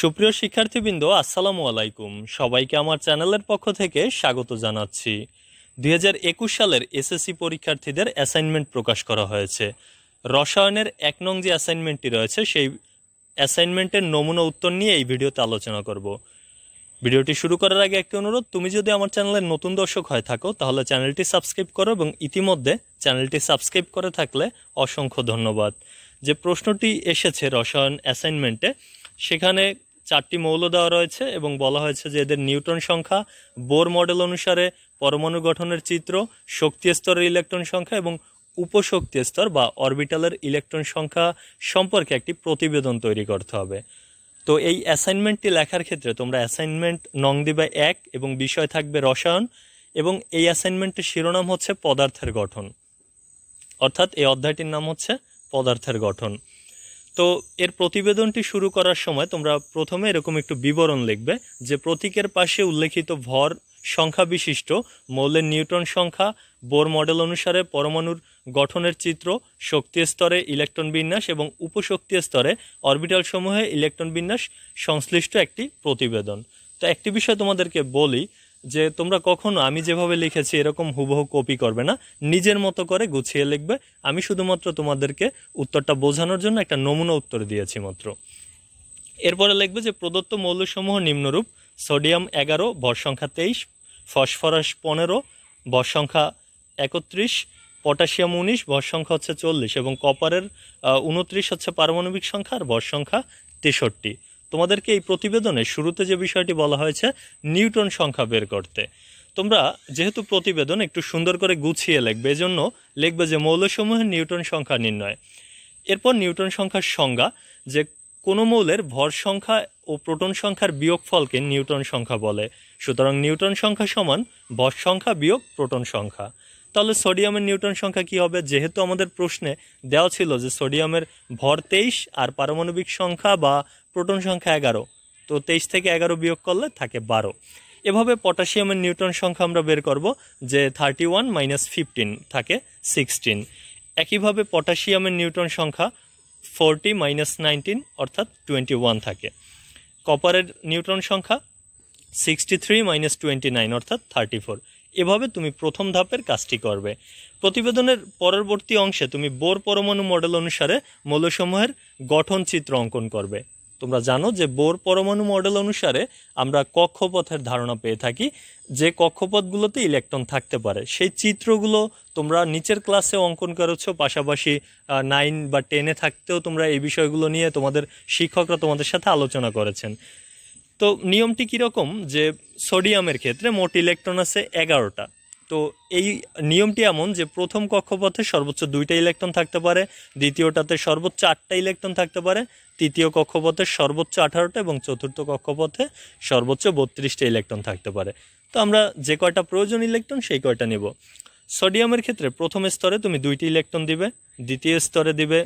সুপ্রিয় শিক্ষার্থীবৃন্দ আসসালামু আলাইকুম সবাইকে আমার চ্যানেলের পক্ষ থেকে স্বাগত জানাচ্ছি দুই সালের এসএসসি পরীক্ষার্থীদের অ্যাসাইনমেন্ট প্রকাশ করা হয়েছে রসায়নের এক নং যে অ্যাসাইনমেন্টটি রয়েছে সেই অ্যাসাইনমেন্টের নমুনা উত্তর নিয়ে এই ভিডিওতে আলোচনা করব ভিডিওটি শুরু করার আগে একটি অনুরোধ তুমি যদি আমার চ্যানেলের নতুন দর্শক হয়ে থাকো তাহলে চ্যানেলটি সাবস্ক্রাইব করো এবং ইতিমধ্যে চ্যানেলটি সাবস্ক্রাইব করে থাকলে অসংখ্য ধন্যবাদ যে প্রশ্নটি এসেছে রসায়ন অ্যাসাইনমেন্টে সেখানে চারটি মৌল দেওয়া রয়েছে এবং বলা হয়েছে যে এদের নিউটন সংখ্যা বোর মডেল অনুসারে পরমাণু গঠনের চিত্র শক্তি স্তরের ইলেকট্রন সংখ্যা এবং উপশক্তি স্তর বা অরবিটালের ইলেকট্রন সংখ্যা সম্পর্কে একটি প্রতিবেদন তৈরি করতে হবে তো এই অ্যাসাইনমেন্টটি লেখার ক্ষেত্রে তোমরা অ্যাসাইনমেন্ট নং দিবে এক এবং বিষয় থাকবে রসায়ন এবং এই অ্যাসাইনমেন্টের শিরোনাম হচ্ছে পদার্থের গঠন অর্থাৎ এই অধ্যায়টির নাম হচ্ছে পদার্থের গঠন তো এর প্রতিবেদনটি শুরু করার সময় তোমরা প্রথমে এরকম একটু বিবরণ লিখবে যে প্রতীকের পাশে উল্লেখিত ভর সংখ্যা বিশিষ্ট মৌলের নিউটন সংখ্যা বোর মডেল অনুসারে পরমাণুর গঠনের চিত্র শক্তি স্তরে ইলেকট্রন বিন্যাস এবং উপশক্তি স্তরে অরবিটাল সমূহে ইলেকট্রন বিন্যাস সংশ্লিষ্ট একটি প্রতিবেদন তো একটি বিষয় তোমাদেরকে বলি যে তোমরা কখনো আমি যেভাবে লিখেছি এরকম হুবহু কপি করবে না নিজের মতো করে গুছিয়ে লিখবে আমি শুধুমাত্র তোমাদেরকে উত্তরটা বোঝানোর জন্য একটা নমুনা উত্তর দিয়েছি মাত্র এরপরে লিখবে যে প্রদত্ত মৌলসমূহ নিম্নরূপ সোডিয়াম এগারো ভর সংখ্যা তেইশ ফসফরাস পনেরো ভর সংখ্যা একত্রিশ পটাশিয়াম উনিশ ভর সংখ্যা হচ্ছে চল্লিশ এবং কপারের উনত্রিশ হচ্ছে পারমাণবিক সংখ্যা আর ভর সংখ্যা তেষট্টি তোমাদেরকে এই প্রতিবেদনের শুরুতে যে বিষয়টি বলা হয়েছে নিউটন সংখ্যা বের করতে তোমরা যেহেতু প্রতিবেদন একটু সুন্দর করে গুছিয়ে এই এজন্য লিখবে যে মৌলসমূহের নিউটন সংখ্যা নির্ণয় এরপর নিউটন সংখ্যার সংজ্ঞা যে কোনো মৌলের ভর সংখ্যা ও প্রোটন সংখ্যার বিয়োগফলকে নিউটন সংখ্যা বলে সুতরাং নিউটন সংখ্যা সমান ভর সংখ্যা বিয়োগ প্রোটন সংখ্যা তাহলে সোডিয়ামের নিউটন সংখ্যা কি হবে যেহেতু আমাদের প্রশ্নে দেওয়া ছিল যে সোডিয়ামের ভর তেইশ আর পারমাণবিক সংখ্যা বা প্রোটন সংখ্যা এগারো তো তেইশ থেকে এগারো বিয়োগ করলে থাকে বারো এভাবে পটাশিয়ামের নিউটন সংখ্যা আমরা বের করব যে থার্টি ওয়ান মাইনাস ফিফটিন থাকে সিক্সটিন একইভাবে পটাশিয়ামের নিউটন সংখ্যা ফোরটি মাইনাস নাইনটিন অর্থাৎ টোয়েন্টি ওয়ান থাকে কপারের নিউটন সংখ্যা sixty three minus twenty nine অর্থাৎ থার্টি ফোর এভাবে তুমি প্রথম ধাপের কাজটি করবে প্রতিবেদনের পরবর্তী অংশে তুমি বোর পরমাণু মডেল অনুসারে মৌলসমূহের গঠন চিত্র অঙ্কন করবে তোমরা জানো যে বোর পরমাণু মডেল অনুসারে আমরা কক্ষপথের ধারণা পেয়ে থাকি যে কক্ষপথগুলোতে ইলেকট্রন থাকতে পারে সেই চিত্রগুলো তোমরা নিচের ক্লাসে অঙ্কন করেছ পাশাপাশি নাইন বা টেনে থাকতেও তোমরা এই বিষয়গুলো নিয়ে তোমাদের শিক্ষকরা তোমাদের সাথে আলোচনা করেছেন তো নিয়মটি কীরকম যে সোডিয়ামের ক্ষেত্রে মোট ইলেকট্রন আছে এগারোটা তো এই নিয়মটি এমন যে প্রথম কক্ষপথে সর্বোচ্চ দুইটা ইলেকট্রন থাকতে পারে দ্বিতীয়টাতে সর্বোচ্চ আটটা ইলেকট্রন থাকতে পারে তৃতীয় কক্ষপথে সর্বোচ্চ আঠারোটা এবং চতুর্থ কক্ষপথে সর্বোচ্চ বত্রিশটা ইলেকট্রন থাকতে পারে তো আমরা যে কয়টা প্রয়োজন ইলেকট্রন সেই কয়টা নেব সোডিয়ামের ক্ষেত্রে প্রথম স্তরে তুমি দুইটি ইলেকট্রন দিবে দ্বিতীয় স্তরে দিবে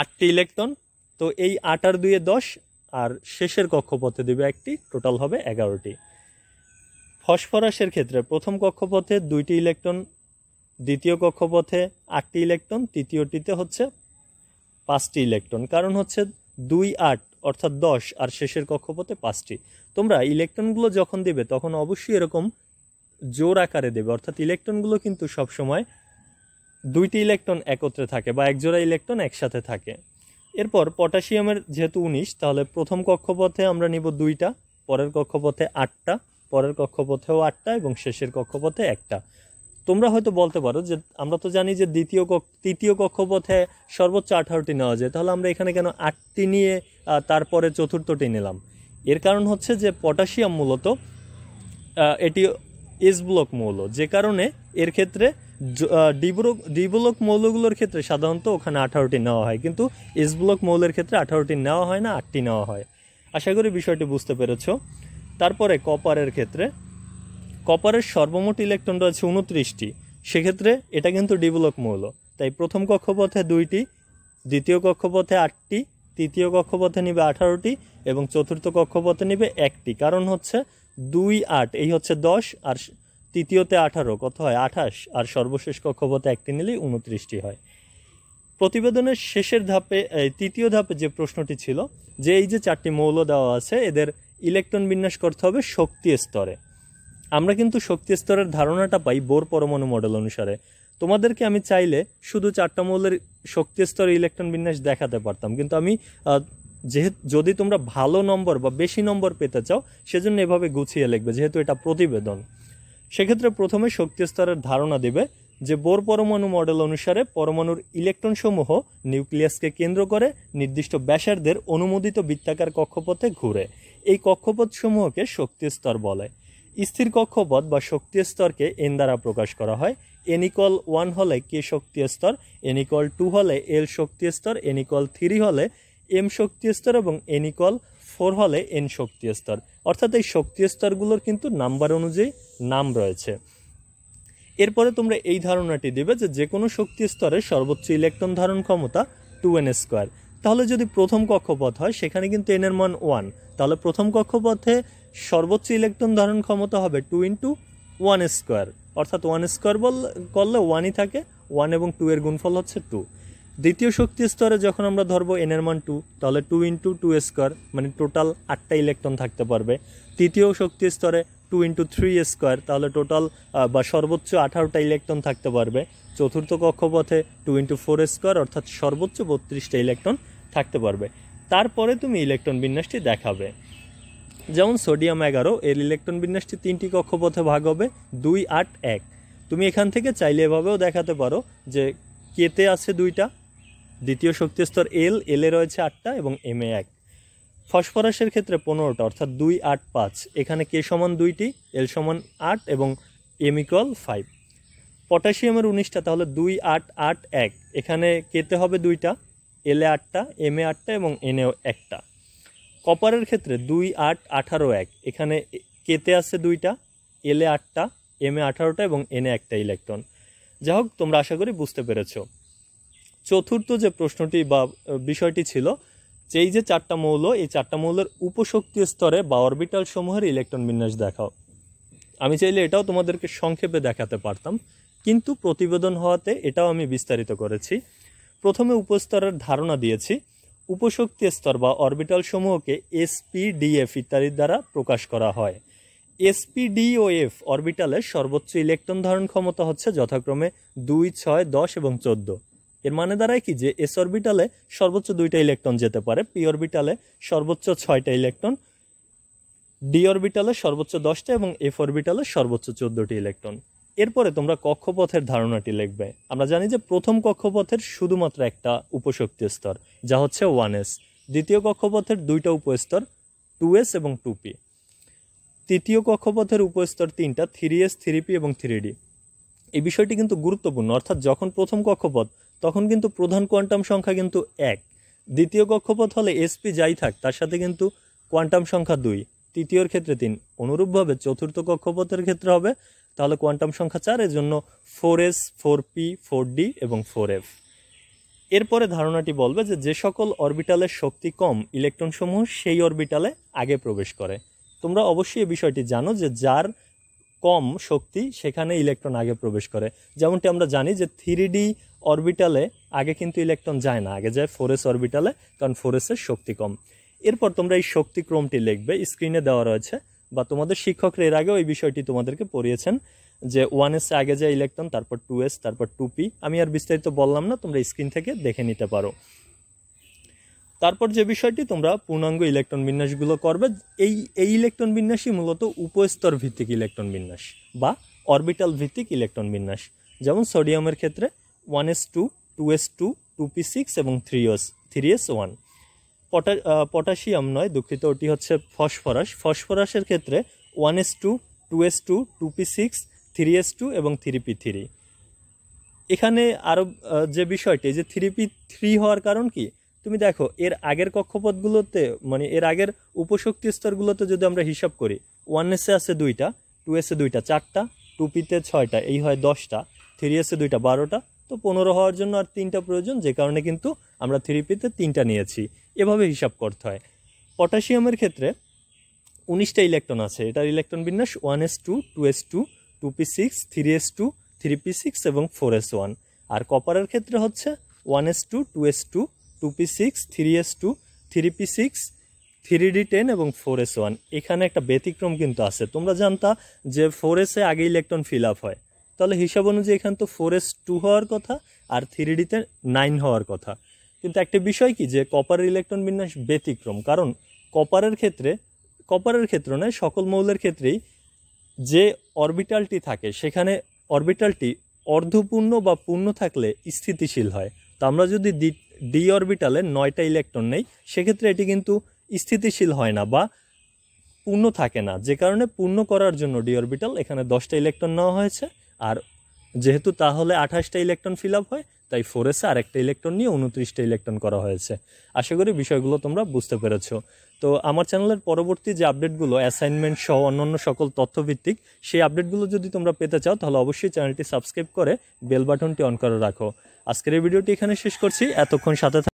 আটটি ইলেকট্রন তো এই আট আর দুইয়ে দশ আর শেষের কক্ষপথে দিবে একটি টোটাল হবে এগারোটি ফসফরাসের ক্ষেত্রে প্রথম কক্ষপথে দুইটি ইলেকট্রন দ্বিতীয় কক্ষপথে আটটি ইলেকট্রন তৃতীয়টিতে হচ্ছে পাঁচটি ইলেকট্রন কারণ হচ্ছে দুই আট অর্থাৎ দশ আর শেষের কক্ষপথে পাঁচটি তোমরা ইলেকট্রনগুলো যখন দেবে তখন অবশ্যই এরকম জোর আকারে দেবে অর্থাৎ ইলেকট্রনগুলো কিন্তু সবসময় দুইটি ইলেকট্রন একত্রে থাকে বা একজোড়া ইলেকট্রন একসাথে থাকে এরপর পটাশিয়ামের যেহেতু উনিশ তাহলে প্রথম কক্ষপথে আমরা নিব দুইটা পরের কক্ষপথে আটটা পরের কক্ষপথেও আটটা এবং শেষের কক্ষপথে একটা তোমরা হয়তো বলতে পারো যে আমরা তো জানি যে দ্বিতীয় তৃতীয় কক্ষপথে সর্বোচ্চ আঠারোটি নেওয়া যায় তাহলে আমরা এখানে কেন আটটি নিয়ে তারপরে চতুর্থটি নিলাম এর কারণ হচ্ছে যে পটাশিয়াম মূলত এটি এস ব্লক মৌল যে কারণে এর ক্ষেত্রে ডিব্লক ডিব্লক মৌলগুলোর ক্ষেত্রে সাধারণত ওখানে আঠারোটি নেওয়া হয় কিন্তু এস ব্লক মৌলের ক্ষেত্রে আঠারোটি নেওয়া হয় না আটটি নেওয়া হয় আশা করি বিষয়টি বুঝতে পেরেছো তারপরে কপারের ক্ষেত্রে কপারের সর্বমোট ইলেকট্রন রয়েছে উনত্রিশটি সেক্ষেত্রে এটা কিন্তু ডিভেলপ মৌল তাই প্রথম কক্ষপথে দুইটি দ্বিতীয় কক্ষপথে আটটি তৃতীয় কক্ষপথে নিবে আঠারোটি এবং চতুর্থ কক্ষপথে নিবে একটি কারণ হচ্ছে দুই আট এই হচ্ছে দশ আর তৃতীয়তে আঠারো কত হয় আঠাশ আর সর্বশেষ কক্ষপথে একটি নিলেই উনত্রিশটি হয় প্রতিবেদনের শেষের ধাপে তৃতীয় ধাপে যে প্রশ্নটি ছিল যে এই যে চারটি মৌল দেওয়া আছে এদের ইলেকট্রন বিন্যাস করতে হবে শক্তি স্তরে আমরা কিন্তু শক্তি স্তরের ধারণাটা পাই বোর পরমাণু মডেল অনুসারে তোমাদেরকে আমি চাইলে শুধু চারটা মৌলের শক্তি স্তরে ইলেকট্রন বিন্যাস দেখাতে পারতাম কিন্তু আমি যেহেতু যদি তোমরা ভালো নম্বর বা বেশি নম্বর পেতে চাও সেজন্য এভাবে গুছিয়ে লিখবে যেহেতু এটা প্রতিবেদন সেক্ষেত্রে প্রথমে শক্তি স্তরের ধারণা দেবে যে বোর পরমাণু মডেল অনুসারে পরমাণুর ইলেকট্রনসমূহ নিউক্লিয়াসকে কেন্দ্র করে নির্দিষ্ট ব্যাসার্ধের অনুমোদিত বৃত্তাকার কক্ষপথে ঘুরে এই কক্ষপথসমূহকে স্তর বলে স্থির কক্ষপথ বা শক্তি স্তরকে এন দ্বারা প্রকাশ করা হয় এনিকল ওয়ান হলে কে শক্তি স্তর এনিকল টু হলে এল শক্তি স্তর এনিকল থ্রি হলে এম শক্তি স্তর এবং এনিকল ফোর হলে এন শক্তি স্তর অর্থাৎ এই শক্তি স্তরগুলোর কিন্তু নাম্বার অনুযায়ী নাম রয়েছে এরপরে তোমরা এই ধারণাটি দেবে যে যে কোনো শক্তি স্তরের সর্বোচ্চ ইলেকট্রন ধারণ ক্ষমতা টু এন স্কোয়ার তাহলে যদি প্রথম কক্ষপথ হয় সেখানে কিন্তু এনের মান ওয়ান তাহলে প্রথম কক্ষপথে সর্বোচ্চ ইলেকট্রন ধারণ ক্ষমতা হবে টু ইন্টু ওয়ান স্কোয়ার অর্থাৎ ওয়ান স্কোয়ার বল করলে ওয়ানই থাকে ওয়ান এবং টু এর গুণফল হচ্ছে টু দ্বিতীয় শক্তি স্তরে যখন আমরা ধরবো এন এর মান টু তাহলে টু ইন্টু টু স্কোয়ার মানে টোটাল আটটা ইলেকট্রন থাকতে পারবে তৃতীয় শক্তি স্তরে টু ইন্টু থ্রি স্কোয়ার তাহলে টোটাল বা সর্বোচ্চ আঠারোটা ইলেকট্রন থাকতে পারবে চতুর্থ কক্ষপথে টু ইন্টু ফোর স্কোয়ার অর্থাৎ সর্বোচ্চ বত্রিশটা ইলেকট্রন থাকতে পারবে তারপরে তুমি ইলেকট্রন বিন্যাসটি দেখাবে যেমন সোডিয়াম এগারো এর ইলেকট্রন বিন্যাসটি তিনটি কক্ষপথে ভাগ হবে দুই আট এক তুমি এখান থেকে চাইলে এভাবেও দেখাতে পারো যে কেতে আছে দুইটা দ্বিতীয় শক্তিস্তর এল এল এ রয়েছে আটটা এবং এম এ এক ফসফরাসের ক্ষেত্রে পনেরোটা অর্থাৎ দুই আট পাঁচ এখানে কে সমান দুইটি এল সমান আট এবং এম ফাইভ পটাশিয়ামের উনিশটা তাহলে দুই আট আট এক এখানে কেতে হবে দুইটা এল এ আটটা এম এ আটটা এবং এন এ একটা কপারের ক্ষেত্রে দুই আট আঠারো এক এখানে কেতে আছে দুইটা এল এ আটটা এম এ আঠারোটা এবং এন এ একটা ইলেকট্রন যা হোক তোমরা আশা করি বুঝতে পেরেছ চতুর্থ যে প্রশ্নটি বা বিষয়টি ছিল যেই যে চারটা মৌল এই চারটা মৌলের উপশক্তি স্তরে বা অরবিটাল সমূহের ইলেকট্রন বিন্যাস দেখাও আমি চাইলে এটাও তোমাদেরকে সংক্ষেপে দেখাতে পারতাম কিন্তু প্রতিবেদন হওয়াতে এটাও আমি বিস্তারিত করেছি প্রথমে উপস্তরের ধারণা দিয়েছি উপশক্তি স্তর বা অরবিটাল সমূহকে এসপিডিএফ ইত্যাদির দ্বারা প্রকাশ করা হয় এসপিডিওএফ অরবিটালের সর্বোচ্চ ইলেকট্রন ধারণ ক্ষমতা হচ্ছে যথাক্রমে দুই ছয় দশ এবং চোদ্দ এর মানে দাঁড়ায় কি যে এস অরবিটালে সর্বোচ্চ দুইটা ইলেকট্রন যেতে পারে পি অরবিটালে সর্বোচ্চ ছয়টা ইলেকট্রন ডি অরবিটালে সর্বোচ্চ দশটা এবং এফ অরবিটালে সর্বোচ্চ চোদ্দোটি ইলেকট্রন এরপরে তোমরা কক্ষপথের ধারণাটি লিখবে আমরা জানি যে প্রথম কক্ষপথের শুধুমাত্র একটা উপশক্তি স্তর যা হচ্ছে ওয়ান এস দ্বিতীয় কক্ষপথের দুইটা উপস্তর টু এস এবং টু পি তৃতীয় কক্ষপথের উপস্তর তিনটা থ্রি এস থ্রি পি এবং থ্রি ডি এই বিষয়টি কিন্তু গুরুত্বপূর্ণ অর্থাৎ যখন প্রথম কক্ষপথ তখন কিন্তু প্রধান কোয়ান্টাম সংখ্যা কিন্তু এক দ্বিতীয় কক্ষপথ হলে এসপি যাই থাক তার সাথে কিন্তু কোয়ান্টাম সংখ্যা দুই তৃতীয়র ক্ষেত্রে তিন অনুরূপভাবে চতুর্থ কক্ষপথের ক্ষেত্রে হবে তাহলে কোয়ান্টাম সংখ্যা চার এর জন্য four S four P four D এবং ফোর এফ এরপরে ধারণাটি বলবে যে যে সকল অরবিটালের শক্তি কম ইলেকট্রনসমূহ সেই অরবিটালে আগে প্রবেশ করে তোমরা অবশ্যই এই বিষয়টি জানো যে যার কম শক্তি সেখানে ইলেকট্রন আগে প্রবেশ করে যেমনটি আমরা জানি যে থ্রি অরবিটালে আগে কিন্তু ইলেকট্রন যায় না আগে যায় ফোরেস অরবিটালে কারণ ফোরেসের শক্তি কম এরপর তোমরা এই শক্তিক্রমটি লিখবে স্ক্রিনে দেওয়া রয়েছে বা তোমাদের শিক্ষকরা এর আগেও এই বিষয়টি তোমাদেরকে পড়িয়েছেন যে ওয়ান এসে আগে যে ইলেকট্রন তারপর টু এস তারপর টু পি আমি আর বিস্তারিত বললাম না তোমরা স্ক্রিন থেকে দেখে নিতে পারো তারপর যে বিষয়টি তোমরা পূর্ণাঙ্গ ইলেকট্রন বিন্যাসগুলো করবে এই এই ইলেকট্রন বিন্যাসই মূলত উপস্তর ভিত্তিক ইলেকট্রন বিন্যাস বা অরবিটাল ভিত্তিক ইলেকট্রন বিন্যাস যেমন সোডিয়ামের ক্ষেত্রে one S two two S two two P six এবং three S three S one পটা পটাশিয়াম নয় দুঃখিত ওটি হচ্ছে ফসফরাস ফসফরাসের ক্ষেত্রে one S two two S two two P six three S two এবং থ্রি পি থ্রি এখানে আরও যে বিষয়টি যে থ্রি পি থ্রি হওয়ার কারণ কি তুমি দেখো এর আগের কক্ষপথগুলোতে মানে এর আগের উপশক্তি স্তরগুলোতে যদি আমরা হিসাব করি ওয়ান এসে আছে দুইটা টু এসে দুইটা চারটা টু পিতে ছয়টা এই হয় দশটা থ্রি এসে দুইটা বারোটা তো পনেরো হওয়ার জন্য আর তিনটা প্রয়োজন যে কারণে কিন্তু আমরা থ্রি পিতে তিনটা নিয়েছি এভাবে হিসাব করতে হয় পটাশিয়ামের ক্ষেত্রে উনিশটা ইলেকট্রন আছে এটার ইলেকট্রন বিন্যাস one S two two S two two P six three S two three P six এবং ফোর এস ওয়ান আর কপারের ক্ষেত্রে হচ্ছে one S two two S two two P six three S two three P six three D ten এবং four S one এখানে একটা ব্যতিক্রম কিন্তু আছে তোমরা জানতা যে ফোর এসে আগে ইলেকট্রন ফিল আপ হয় তাহলে হিসাব অনুযায়ী এখানে তো ফোর এস টু হওয়ার কথা আর থ্রি ডিতে নাইন হওয়ার কথা কিন্তু একটা বিষয় কি যে কপারের ইলেকট্রন বিন্যাস ব্যতিক্রম কারণ কপারের ক্ষেত্রে কপারের ক্ষেত্র নয় সকল মৌলের ক্ষেত্রেই যে অরবিটালটি থাকে সেখানে অরবিটালটি অর্ধপূর্ণ বা পূর্ণ থাকলে স্থিতিশীল হয় তো আমরা যদি ডি অরবিটালে নয়টা ইলেকট্রন নেই সেক্ষেত্রে এটি কিন্তু স্থিতিশীল হয় না বা পূর্ণ থাকে না যে কারণে পূর্ণ করার জন্য ডি অরবিটাল এখানে দশটা ইলেকট্রন নেওয়া হয়েছে আর যেহেতু তাহলে আঠাশটা ইলেকট্রন ফিল আপ হয় তাই ফোর এসে আরেকটা ইলেকট্রন নিয়ে উনত্রিশটা ইলেকট্রন করা হয়েছে আশা করি বিষয়গুলো তোমরা বুঝতে পেরেছ তো আমার চ্যানেলের পরবর্তী যে আপডেটগুলো অ্যাসাইনমেন্ট সহ অন্যান্য সকল তথ্যভিত্তিক সেই আপডেটগুলো যদি তোমরা পেতে চাও তাহলে অবশ্যই চ্যানেলটি সাবস্ক্রাইব করে বেল বাটনটি অন করে রাখো আজকের এই ভিডিওটি এখানে শেষ করছি এতক্ষণ সাথে